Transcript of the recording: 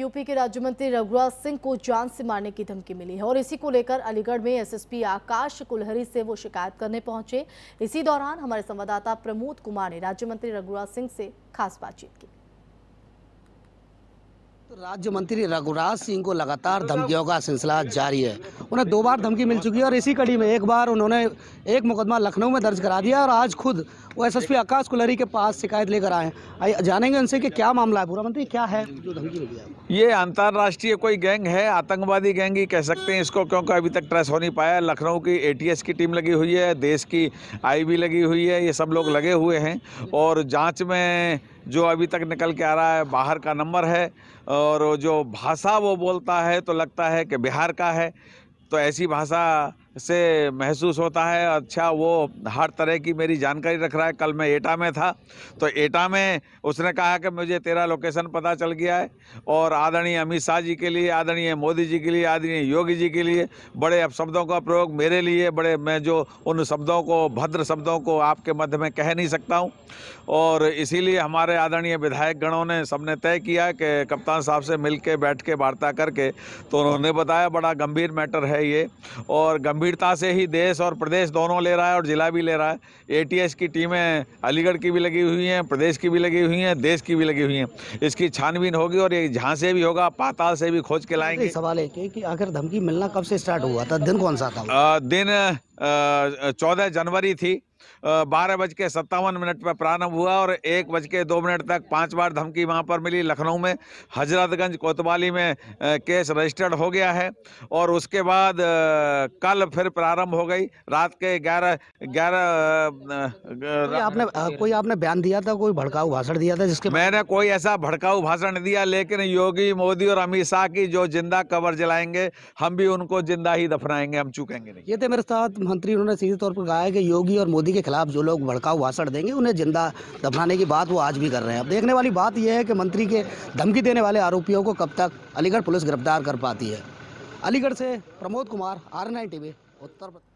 UP के राज्य मंत्री रघुराज सिंह को जान से मारने की धमकी मिली है और इसी को लेकर अलीगढ़ में एसएसपी आकाश कुलहरी से वो शिकायत करने पहुंचे इसी दौरान हमारे संवाददाता प्रमोद कुमार ने राज्य मंत्री रघुराज सिंह से खास बातचीत की तो राज्य मंत्री रघुराज सिंह को लगातार धमकियों का सिलसिला जारी है उन्हें दो बार धमकी मिल चुकी है और इसी कड़ी में एक बार उन्होंने एक मुकदमा लखनऊ में दर्ज करा दिया और आज खुद वो एसएसपी आकाश कुलहरी के पास शिकायत लेकर आए हैं जानेंगे उनसे कि क्या मामला है पूरा मंत्री क्या है जो धमकी मिली है ये अंतर्राष्ट्रीय कोई गैंग है आतंकवादी गैंग ही कह सकते हैं इसको क्योंकि अभी तक ट्रेस हो नहीं पाया लखनऊ की एटीएस की टीम लगी हुई है देश की आईबी लगी हुई है ये सब लोग लगे हुए हैं और जांच में जो अभी तक निकल के आ रहा है बाहर का नंबर है और जो भाषा वो बोलता है तो लगता है कि बिहार का है तो ऐसी भाषा से महसूस होता है अच्छा वो हर तरह की मेरी जानकारी रख रहा है कल मैं एटा में था तो एटा में उसने कहा कि मुझे तेरा लोकेशन पता चल गया है और आदरणीय अमित शाह जी के लिए आदरणीय मोदी जी के लिए आदरणीय योगी जी के लिए बड़े शब्दों का प्रयोग मेरे लिए बड़े मैं जो उन शब्दों को भद्र शब्दों को आपके मध्य में कह नहीं सकता हूँ और इसीलिए हमारे आदरणीय विधायक गणों ने सबने तय किया कि कप्तान साहब से मिल के बैठ के वार्ता करके तो उन्होंने बताया बड़ा गंभीर मैटर है ये और गंभीर गंभीरता से ही देश और प्रदेश दोनों ले रहा है और जिला भी ले रहा है एटीएस की टीमें अलीगढ़ की भी लगी हुई हैं प्रदेश की भी लगी हुई हैं देश की भी लगी हुई हैं इसकी छानबीन होगी और ये जहाँ से भी होगा पाताल से भी खोज के लाएंगे सवाल है कि आखिर धमकी मिलना कब से स्टार्ट हुआ था दिन कौन सा था आ, दिन चौदह जनवरी थी बारह बज के सत्तावन मिनट पर प्रारंभ हुआ और एक बज के दो मिनट तक पांच बार धमकी वहां पर मिली लखनऊ में हजरतगंज कोतवाली में केस रजिस्टर्ड हो गया है और उसके बाद कल फिर प्रारंभ हो गई रात के ग्यारह ग्यारह आपने कोई आपने बयान दिया था कोई भड़काऊ भाषण दिया था जिसके मैंने कोई ऐसा भड़काऊ भाषण दिया लेकिन योगी मोदी और अमित शाह की जो जिंदा कवर जलाएंगे हम भी उनको जिंदा ही दफनाएंगे हम चुकेंगे नहीं ये थे मेरे साथ मंत्री उन्होंने सीधे तौर पर कहा है कि योगी और मोदी गांधी के खिलाफ जो लोग भड़काऊ भाषण देंगे उन्हें जिंदा दफनाने की बात वो आज भी कर रहे हैं अब देखने वाली बात यह है कि मंत्री के धमकी देने वाले आरोपियों को कब तक अलीगढ़ पुलिस गिरफ्तार कर पाती है अलीगढ़ से प्रमोद कुमार आर नाइन उत्तर प्रदेश